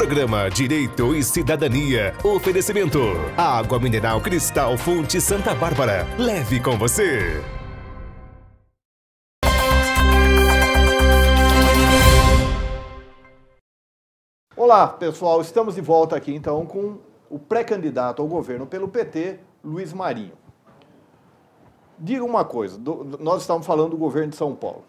Programa Direito e Cidadania. Oferecimento: Água Mineral Cristal Fonte Santa Bárbara. Leve com você. Olá, pessoal. Estamos de volta aqui então com o pré-candidato ao governo pelo PT, Luiz Marinho. Diga uma coisa, do, nós estamos falando do governo de São Paulo.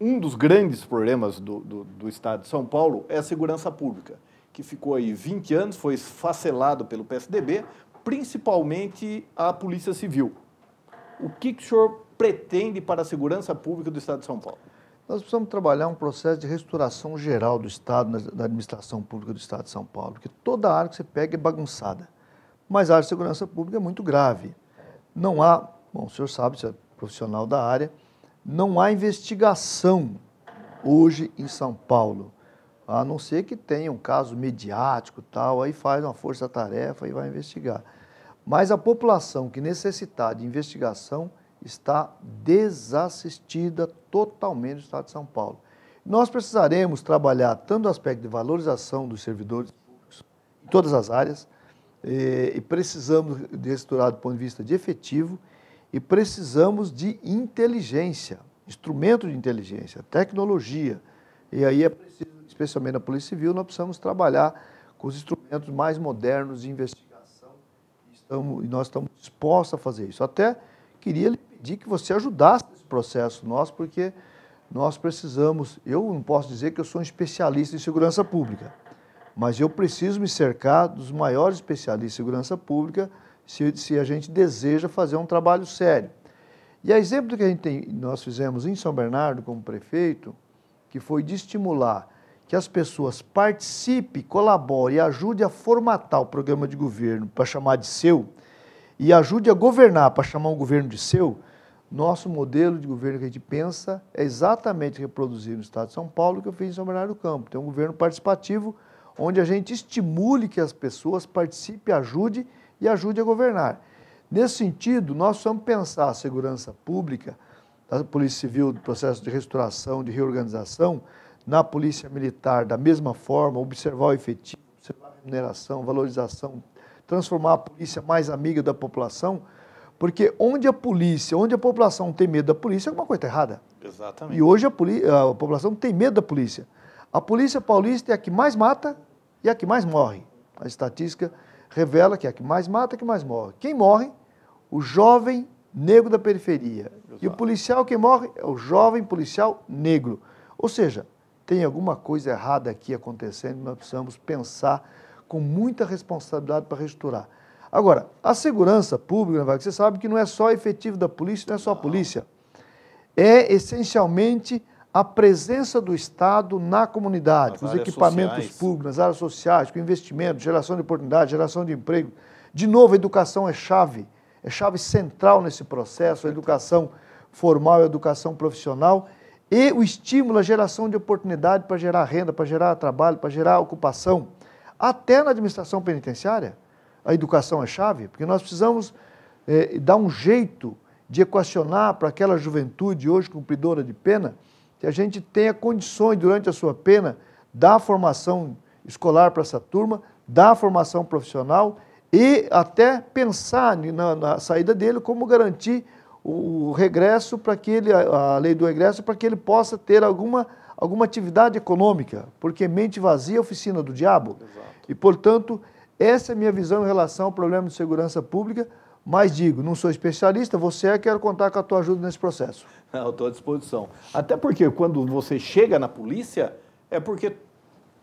Um dos grandes problemas do, do, do Estado de São Paulo é a segurança pública que ficou aí 20 anos, foi esfacelado pelo PSDB, principalmente a Polícia Civil. O que, que o senhor pretende para a segurança pública do Estado de São Paulo? Nós precisamos trabalhar um processo de restauração geral do Estado, né, da administração pública do Estado de São Paulo, que toda área que você pega é bagunçada. Mas a área de segurança pública é muito grave. Não há, bom, o senhor sabe, você é profissional da área, não há investigação hoje em São Paulo a não ser que tenha um caso midiático tal, aí faz uma força-tarefa e vai investigar. Mas a população que necessitar de investigação está desassistida totalmente no Estado de São Paulo. Nós precisaremos trabalhar tanto o aspecto de valorização dos servidores públicos em todas as áreas, e precisamos de estruturar do ponto de vista de efetivo, e precisamos de inteligência, instrumento de inteligência, tecnologia. E aí é preciso especialmente na Polícia Civil, nós precisamos trabalhar com os instrumentos mais modernos de investigação e, estamos, e nós estamos dispostos a fazer isso. Até queria lhe pedir que você ajudasse nesse processo nosso, porque nós precisamos, eu não posso dizer que eu sou um especialista em segurança pública, mas eu preciso me cercar dos maiores especialistas em segurança pública se, se a gente deseja fazer um trabalho sério. E a exemplo do que a gente tem, nós fizemos em São Bernardo como prefeito, que foi de estimular que as pessoas participem, colaborem e ajudem a formatar o programa de governo para chamar de seu e ajude a governar para chamar o governo de seu, nosso modelo de governo que a gente pensa é exatamente reproduzir no Estado de São Paulo que eu fiz em São Bernardo do Campo. Tem um governo participativo onde a gente estimule que as pessoas participem, ajude e ajude a governar. Nesse sentido, nós vamos pensar a segurança pública, a Polícia Civil, do processo de restauração, de reorganização, na Polícia Militar, da mesma forma, observar o efetivo, observar a remuneração, valorização, transformar a polícia mais amiga da população, porque onde a polícia, onde a população tem medo da polícia, alguma coisa está errada. Exatamente. E hoje a, a, população tem medo da polícia. A polícia paulista é a que mais mata e é a que mais morre. A estatística revela que é a que mais mata e a que mais morre. Quem morre? O jovem negro da periferia. Exato. E o policial que morre é o jovem policial negro. Ou seja, tem alguma coisa errada aqui acontecendo, nós precisamos pensar com muita responsabilidade para restaurar. Agora, a segurança pública, você sabe que não é só efetivo da polícia, não é só a polícia. É essencialmente a presença do Estado na comunidade, nas com os equipamentos sociais. públicos, nas áreas sociais, com investimento, geração de oportunidade, geração de emprego. De novo, a educação é chave, é chave central nesse processo, a educação formal e a educação profissional e o estímulo à geração de oportunidade para gerar renda, para gerar trabalho, para gerar ocupação. Até na administração penitenciária, a educação é chave, porque nós precisamos é, dar um jeito de equacionar para aquela juventude hoje cumpridora de pena, que a gente tenha condições durante a sua pena dar formação escolar para essa turma, dar formação profissional e até pensar na, na saída dele como garantir o, regresso para que ele, a lei do regresso, para que ele possa ter alguma, alguma atividade econômica, porque mente vazia é oficina do diabo. Exato. E, portanto, essa é a minha visão em relação ao problema de segurança pública, mas digo, não sou especialista, você é, quero contar com a tua ajuda nesse processo. Não, estou à disposição. Até porque quando você chega na polícia, é porque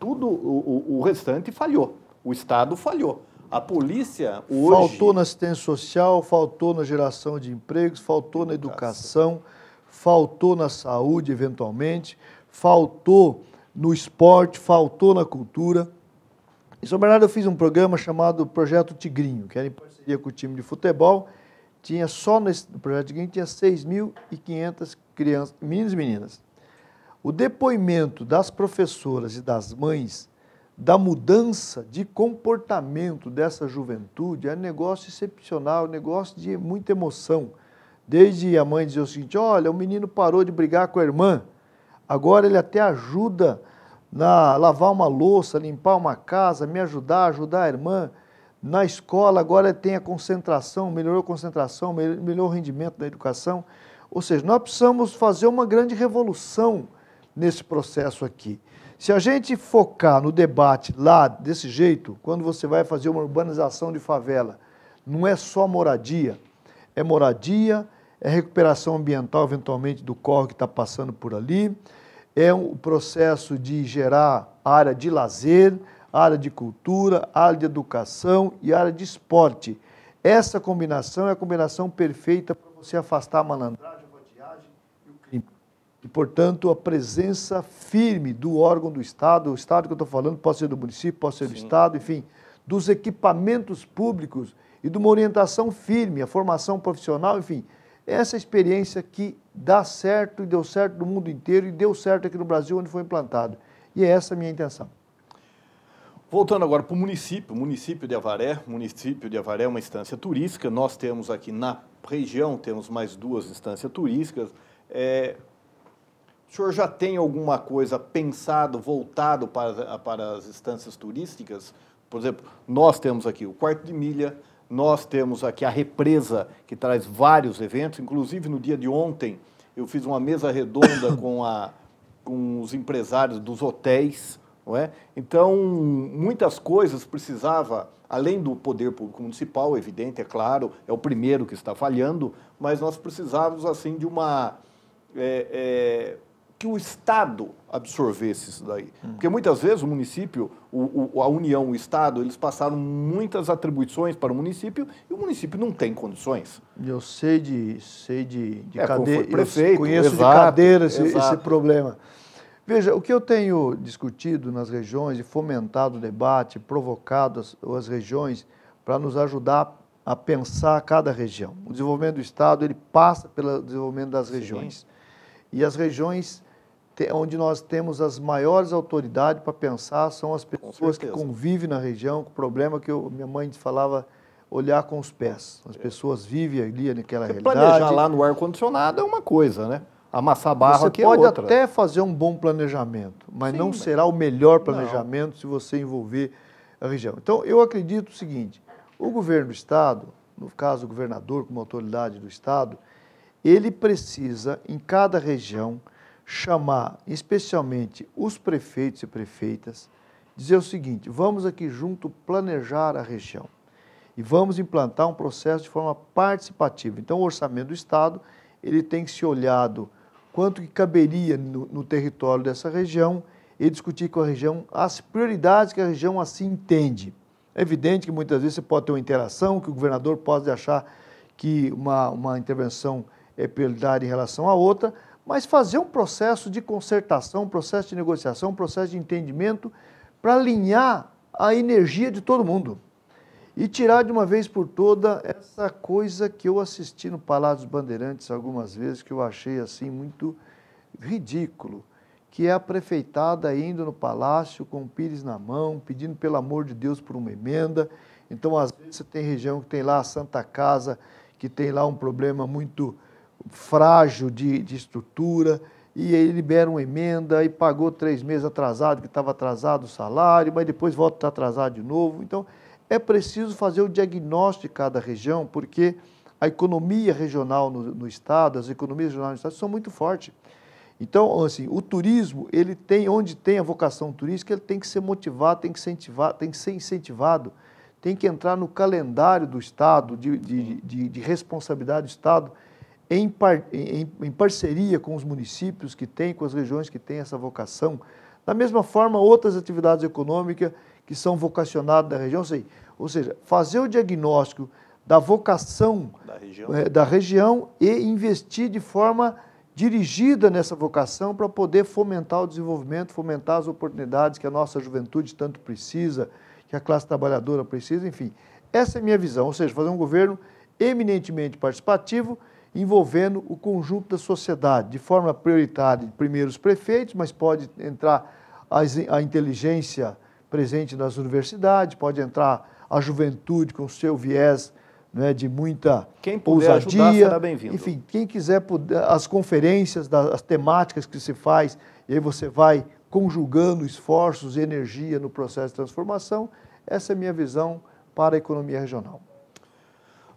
tudo, o, o restante falhou, o Estado falhou. A polícia hoje. Faltou na assistência social, faltou na geração de empregos, faltou na educação, faltou na saúde, eventualmente, faltou no esporte, faltou na cultura. Em São Bernardo, eu fiz um programa chamado Projeto Tigrinho, que era em parceria com o time de futebol. Tinha só nesse projeto Tigrinho tinha 6.500 crianças, meninos e meninas. O depoimento das professoras e das mães da mudança de comportamento dessa juventude é um negócio excepcional, um negócio de muita emoção. Desde a mãe dizer o seguinte: olha, o menino parou de brigar com a irmã, agora ele até ajuda na lavar uma louça, limpar uma casa, me ajudar, ajudar a irmã. Na escola agora ele tem a concentração, melhorou a concentração, melhorou o rendimento da educação. Ou seja, nós precisamos fazer uma grande revolução nesse processo aqui. Se a gente focar no debate lá desse jeito, quando você vai fazer uma urbanização de favela, não é só moradia, é moradia, é recuperação ambiental, eventualmente, do corre que está passando por ali, é o um processo de gerar área de lazer, área de cultura, área de educação e área de esporte. Essa combinação é a combinação perfeita para você afastar a malandragem e, portanto, a presença firme do órgão do Estado, o Estado que eu estou falando, pode ser do município, pode ser Sim. do Estado, enfim, dos equipamentos públicos e de uma orientação firme, a formação profissional, enfim, é essa experiência que dá certo e deu certo no mundo inteiro e deu certo aqui no Brasil onde foi implantado. E é essa a minha intenção. Voltando agora para o município, município de Avaré, município de Avaré é uma instância turística, nós temos aqui na região, temos mais duas instâncias turísticas, é, o senhor já tem alguma coisa pensado, voltado para, para as instâncias turísticas? Por exemplo, nós temos aqui o Quarto de Milha, nós temos aqui a Represa, que traz vários eventos, inclusive no dia de ontem eu fiz uma mesa redonda com, a, com os empresários dos hotéis. Não é? Então, muitas coisas precisava, além do poder público municipal, evidente, é claro, é o primeiro que está falhando, mas nós precisávamos assim de uma. É, é, que o Estado absorvesse isso daí. Porque muitas vezes o município, o, o, a União, o Estado, eles passaram muitas atribuições para o município e o município não tem condições. Eu sei de, sei de, de é, cadeira, prefeito, conheço exato, de cadeira esse, esse problema. Veja, o que eu tenho discutido nas regiões e fomentado o debate, provocado as, as regiões para nos ajudar a pensar cada região. O desenvolvimento do Estado ele passa pelo desenvolvimento das regiões. Sim. E as regiões onde nós temos as maiores autoridades para pensar são as pessoas que convivem na região, com o problema que eu, minha mãe falava olhar com os pés. As é. pessoas vivem ali naquela Você realidade. Planejar lá no ar-condicionado é uma coisa, né? Amassar barro você aqui é outra. Você pode até fazer um bom planejamento, mas Sim, não mas... será o melhor planejamento não. se você envolver a região. Então, eu acredito o seguinte, o governo do Estado, no caso o governador como autoridade do Estado, ele precisa, em cada região, chamar especialmente os prefeitos e prefeitas, dizer o seguinte: vamos aqui junto planejar a região e vamos implantar um processo de forma participativa. Então, o orçamento do Estado ele tem que ser olhado quanto que caberia no, no território dessa região e discutir com a região as prioridades que a região assim entende. É evidente que muitas vezes você pode ter uma interação, que o governador pode achar que uma, uma intervenção é prioridade em relação à outra, mas fazer um processo de concertação, um processo de negociação, um processo de entendimento para alinhar a energia de todo mundo e tirar de uma vez por toda essa coisa que eu assisti no Palácio dos Bandeirantes algumas vezes que eu achei assim muito ridículo, que é a prefeitada indo no palácio com o pires na mão, pedindo pelo amor de Deus por uma emenda. Então às vezes você tem região que tem lá a Santa Casa, que tem lá um problema muito frágil de, de estrutura, e ele libera uma emenda e pagou três meses atrasado, que estava atrasado o salário, mas depois volta a estar atrasado de novo. Então, é preciso fazer o diagnóstico de cada região, porque a economia regional no, no Estado, as economias regionais no Estado são muito fortes. Então, assim, o turismo, ele tem, onde tem a vocação turística, ele tem que ser motivado, tem que, incentivar, tem que ser incentivado, tem que entrar no calendário do Estado, de, de, de, de responsabilidade do Estado, em, par, em, em, parceria com os municípios que têm, com as regiões que têm essa vocação. Da mesma forma, outras atividades econômicas que são vocacionadas da região, ou seja, fazer o diagnóstico da vocação da região, é, da região e investir de forma dirigida nessa vocação para poder fomentar o desenvolvimento, fomentar as oportunidades que a nossa juventude tanto precisa, que a classe trabalhadora precisa, enfim. Essa é a minha visão, ou seja, fazer um governo eminentemente participativo envolvendo o conjunto da sociedade, de forma prioritária, primeiro os prefeitos, mas pode entrar a inteligência presente nas universidades, pode entrar a juventude com o seu viés né, de muita quem puder ousadia. Ajudar, será bem-vindo. Enfim, quem quiser, as conferências, as temáticas que se faz, e aí você vai conjugando esforços e energia no processo de transformação. Essa é a minha visão para a economia regional.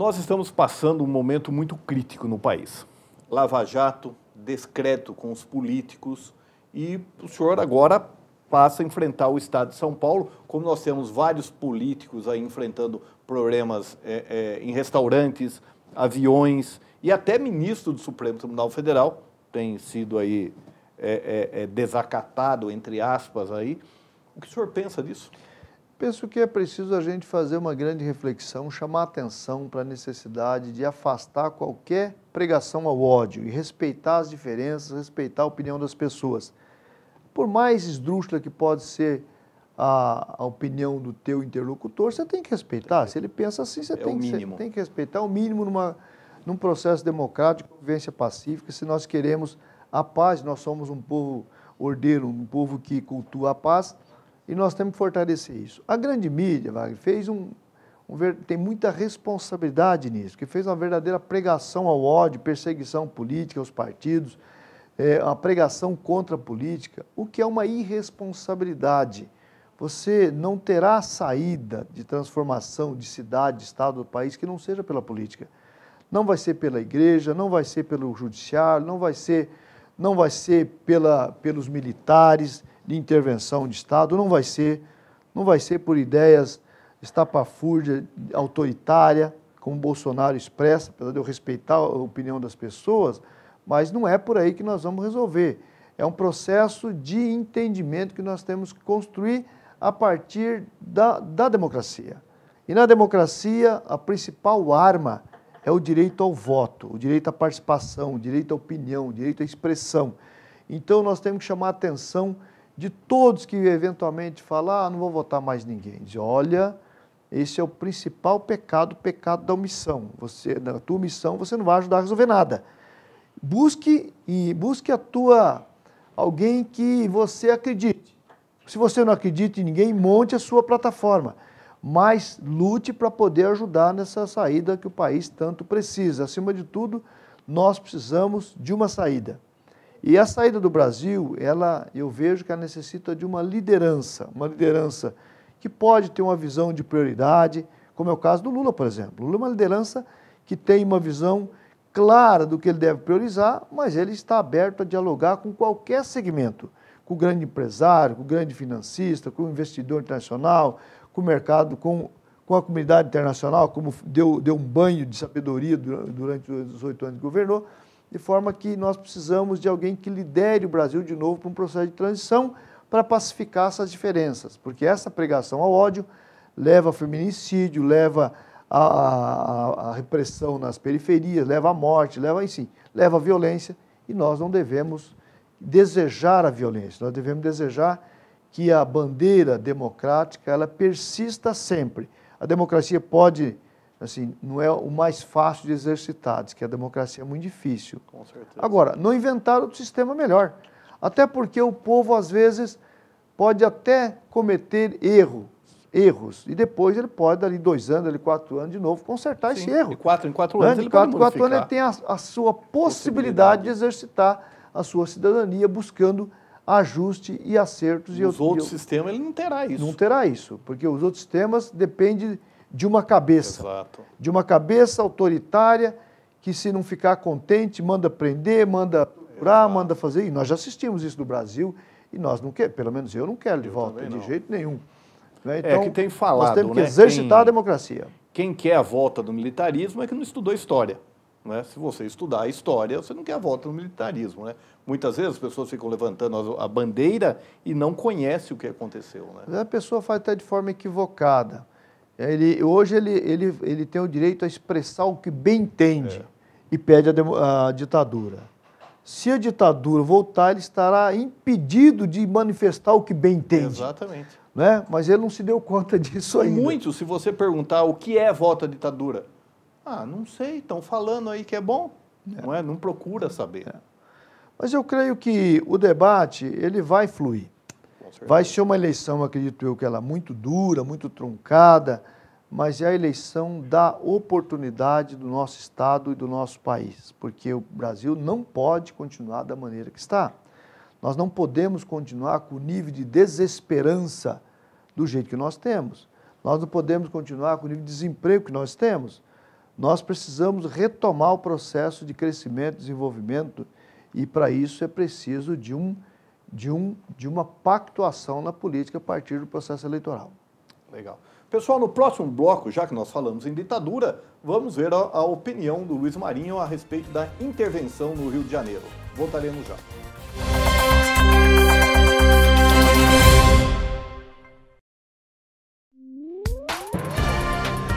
Nós estamos passando um momento muito crítico no país. Lava Jato, descrédito com os políticos e o senhor agora passa a enfrentar o Estado de São Paulo, como nós temos vários políticos aí enfrentando problemas é, é, em restaurantes, aviões e até ministro do Supremo Tribunal Federal tem sido aí é, é, é desacatado entre aspas aí. O que o senhor pensa disso? Penso que é preciso a gente fazer uma grande reflexão, chamar atenção para a necessidade de afastar qualquer pregação ao ódio e respeitar as diferenças, respeitar a opinião das pessoas. Por mais esdrúxula que pode ser a, a opinião do teu interlocutor, você tem que respeitar. Se ele pensa assim, você, é tem, que, tem que respeitar o mínimo numa, num processo democrático, convivência pacífica, se nós queremos a paz, nós somos um povo ordeiro, um povo que cultua a paz e nós temos que fortalecer isso. A grande mídia, Wagner, fez um, um, tem muita responsabilidade nisso, que fez uma verdadeira pregação ao ódio, perseguição política aos partidos, é, a pregação contra a política, o que é uma irresponsabilidade. Você não terá saída de transformação de cidade, de estado, do país que não seja pela política. Não vai ser pela igreja, não vai ser pelo judiciário, não vai ser, não vai ser pela, pelos militares de intervenção de Estado, não vai ser, não vai ser por ideias estapafúrdia, autoritária, como Bolsonaro expressa, apesar de eu respeitar a opinião das pessoas, mas não é por aí que nós vamos resolver. É um processo de entendimento que nós temos que construir a partir da, da democracia. E na democracia, a principal arma é o direito ao voto, o direito à participação, o direito à opinião, o direito à expressão. Então, nós temos que chamar a atenção de todos que eventualmente falar, ah, não vou votar mais ninguém. Diz, olha, esse é o principal pecado, o pecado da omissão. Você, na tua omissão, você não vai ajudar a resolver nada. Busque e busque a tua alguém que você acredite. Se você não acredita em ninguém, monte a sua plataforma, mas lute para poder ajudar nessa saída que o país tanto precisa. Acima de tudo, nós precisamos de uma saída. E a saída do Brasil, ela, eu vejo que ela necessita de uma liderança, uma liderança que pode ter uma visão de prioridade, como é o caso do Lula, por exemplo. O Lula é uma liderança que tem uma visão clara do que ele deve priorizar, mas ele está aberto a dialogar com qualquer segmento, com o grande empresário, com o grande financista, com o investidor internacional, com o mercado, com, com a comunidade internacional, como deu, deu um banho de sabedoria durante os oito anos que governou de forma que nós precisamos de alguém que lidere o Brasil de novo para um processo de transição para pacificar essas diferenças, porque essa pregação ao ódio leva a feminicídio, leva a, repressão nas periferias, leva à morte, leva, enfim, leva à violência, e nós não devemos desejar a violência, nós devemos desejar que a bandeira democrática ela persista sempre. A democracia pode assim, não é o mais fácil de exercitar, diz que a democracia é muito difícil. Com certeza. Agora, não inventaram outro sistema melhor. Até porque o povo, às vezes, pode até cometer erro, erros, e depois ele pode, dali dois anos, dali quatro anos, de novo, consertar Sim. esse erro. Em quatro, em quatro anos, Antes, né, ele quatro, pode quatro anos ele tem a, a sua possibilidade, possibilidade, de exercitar a sua cidadania buscando ajuste e acertos. Os e outros sistemas ele não terá isso. Não terá isso, porque os outros sistemas dependem de uma cabeça. Exato. De uma cabeça autoritária que, se não ficar contente, manda prender, manda curar, manda fazer. E nós já assistimos isso no Brasil e nós não queremos, pelo menos eu não quero de eu volta, de jeito nenhum. Né? Então, é que então, tem falado. Nós temos que né? exercitar quem, a democracia. Quem quer a volta do militarismo é que não estudou história. Né? Se você estudar a história, você não quer a volta do militarismo. Né? Muitas vezes as pessoas ficam levantando a bandeira e não conhecem o que aconteceu. Né? A pessoa faz até de forma equivocada. É, ele, hoje ele, ele, ele tem o direito a expressar o que bem entende é. e pede a, a, ditadura. Se a ditadura voltar, ele estará impedido de manifestar o que bem entende. Exatamente. Né? Mas ele não se deu conta disso ainda. Muito, se você perguntar o que é voto à ditadura. Ah, não sei, estão falando aí que é bom. É. Não, é? não procura saber. É. Mas eu creio que o debate ele vai fluir. Vai ser uma eleição, acredito eu, que ela é muito dura, muito truncada, mas é a eleição da oportunidade do nosso Estado e do nosso país, porque o Brasil não pode continuar da maneira que está. Nós não podemos continuar com o nível de desesperança do jeito que nós temos. Nós não podemos continuar com o nível de desemprego que nós temos. Nós precisamos retomar o processo de crescimento, desenvolvimento, e para isso é preciso de um de, um, de uma pactuação na política a partir do processo eleitoral. Legal. Pessoal, no próximo bloco, já que nós falamos em ditadura, vamos ver a, a opinião do Luiz Marinho a respeito da intervenção no Rio de Janeiro. Voltaremos já.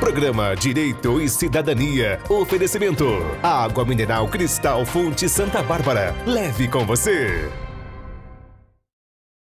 Programa Direito e Cidadania. Oferecimento: Água Mineral Cristal Fonte Santa Bárbara. Leve com você.